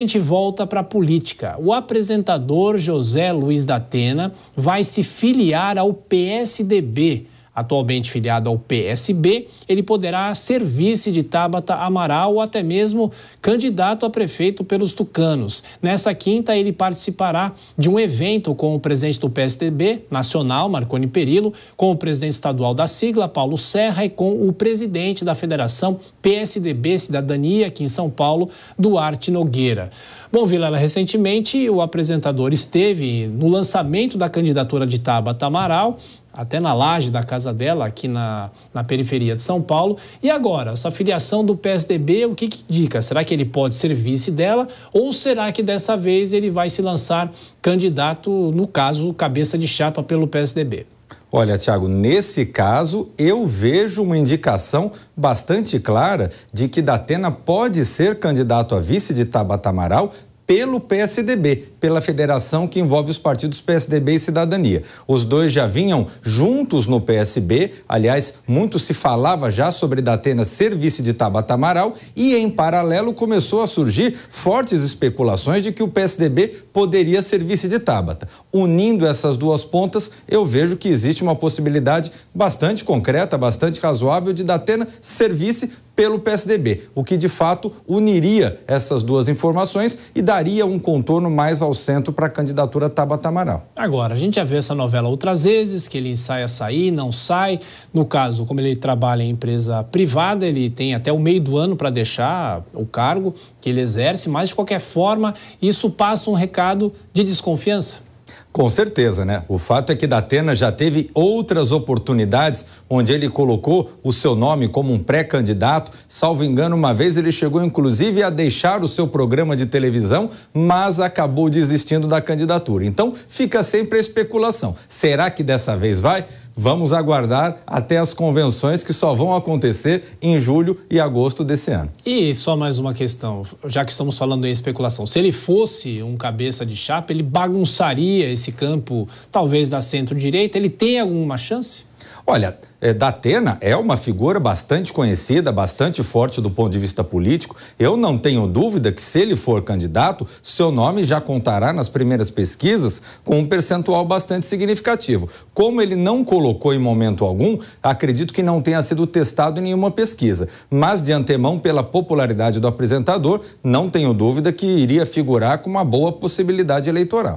A gente volta para a política. O apresentador José Luiz da Atena vai se filiar ao PSDB atualmente filiado ao PSB, ele poderá servir-se de Tabata Amaral ou até mesmo candidato a prefeito pelos tucanos. Nessa quinta, ele participará de um evento com o presidente do PSDB nacional, Marconi Perillo, com o presidente estadual da sigla, Paulo Serra, e com o presidente da Federação PSDB Cidadania, aqui em São Paulo, Duarte Nogueira. Bom, Vilela, recentemente o apresentador esteve no lançamento da candidatura de Tabata Amaral até na laje da casa dela, aqui na, na periferia de São Paulo. E agora, essa filiação do PSDB, o que, que indica? Será que ele pode ser vice dela ou será que dessa vez ele vai se lançar candidato, no caso, cabeça de chapa pelo PSDB? Olha, Tiago, nesse caso eu vejo uma indicação bastante clara de que Datena pode ser candidato a vice de Tabata Amaral pelo PSDB, pela federação que envolve os partidos PSDB e Cidadania. Os dois já vinham juntos no PSB, aliás, muito se falava já sobre Datena ser vice de Tabata Amaral e em paralelo começou a surgir fortes especulações de que o PSDB poderia ser vice de Tabata. Unindo essas duas pontas, eu vejo que existe uma possibilidade bastante concreta, bastante razoável de Datena ser vice pelo PSDB, o que de fato uniria essas duas informações e daria um contorno mais ao centro para a candidatura Tabata Amaral. Agora, a gente já vê essa novela outras vezes, que ele ensaia sair, não sai. No caso, como ele trabalha em empresa privada, ele tem até o meio do ano para deixar o cargo que ele exerce, mas de qualquer forma, isso passa um recado de desconfiança. Com certeza, né? O fato é que Datena já teve outras oportunidades onde ele colocou o seu nome como um pré-candidato. Salvo engano, uma vez ele chegou inclusive a deixar o seu programa de televisão, mas acabou desistindo da candidatura. Então, fica sempre a especulação. Será que dessa vez vai? Vamos aguardar até as convenções que só vão acontecer em julho e agosto desse ano. E só mais uma questão, já que estamos falando em especulação. Se ele fosse um cabeça de chapa, ele bagunçaria esse campo, talvez da centro-direita. Ele tem alguma chance? Olha, é, Datena é uma figura bastante conhecida, bastante forte do ponto de vista político. Eu não tenho dúvida que, se ele for candidato, seu nome já contará nas primeiras pesquisas com um percentual bastante significativo. Como ele não colocou em momento algum, acredito que não tenha sido testado em nenhuma pesquisa. Mas, de antemão, pela popularidade do apresentador, não tenho dúvida que iria figurar com uma boa possibilidade eleitoral.